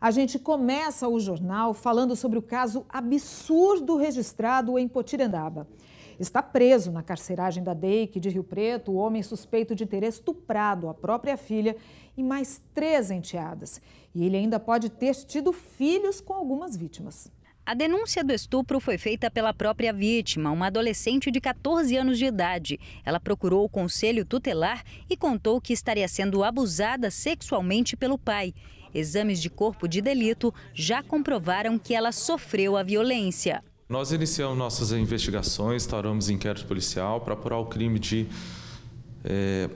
A gente começa o jornal falando sobre o caso absurdo registrado em Potirendaba. Está preso na carceragem da DEIC de Rio Preto o homem suspeito de ter estuprado a própria filha e mais três enteadas. E ele ainda pode ter tido filhos com algumas vítimas. A denúncia do estupro foi feita pela própria vítima, uma adolescente de 14 anos de idade. Ela procurou o conselho tutelar e contou que estaria sendo abusada sexualmente pelo pai exames de corpo de delito já comprovaram que ela sofreu a violência. Nós iniciamos nossas investigações, instauramos inquérito policial para apurar o crime de é,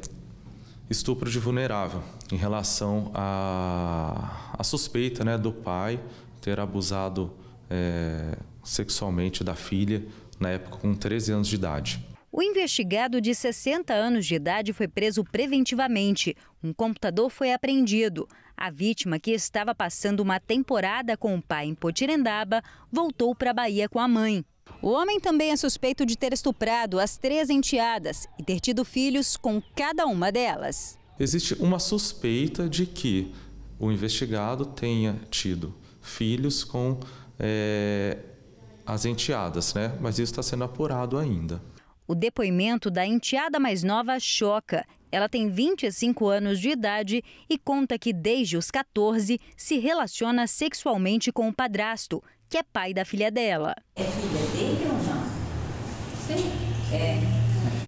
estupro de vulnerável em relação à suspeita né, do pai ter abusado é, sexualmente da filha na época com 13 anos de idade. O investigado de 60 anos de idade foi preso preventivamente. Um computador foi apreendido. A vítima, que estava passando uma temporada com o pai em Potirendaba, voltou para a Bahia com a mãe. O homem também é suspeito de ter estuprado as três enteadas e ter tido filhos com cada uma delas. Existe uma suspeita de que o investigado tenha tido filhos com é, as enteadas, né? mas isso está sendo apurado ainda. O depoimento da enteada mais nova choca. Ela tem 25 anos de idade e conta que desde os 14 se relaciona sexualmente com o padrasto, que é pai da filha dela. É filha dele ou não? Sim. É.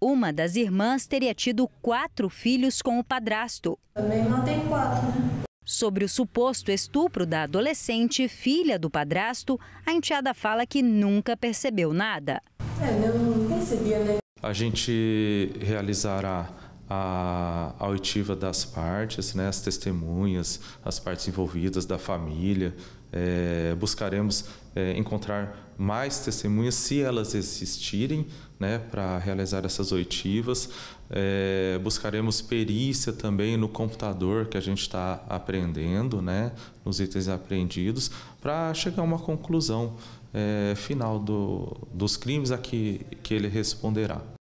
Uma das irmãs teria tido quatro filhos com o padrasto. Também não tem quatro, né? Sobre o suposto estupro da adolescente, filha do padrasto, a enteada fala que nunca percebeu nada. É, não recebia, né? A gente realizará a, oitiva das partes, né, as testemunhas, as partes envolvidas da família. É, buscaremos é, encontrar mais testemunhas, se elas existirem, né, para realizar essas oitivas. É, buscaremos perícia também no computador que a gente está aprendendo, né, nos itens aprendidos, para chegar a uma conclusão é, final do, dos crimes a que, que ele responderá.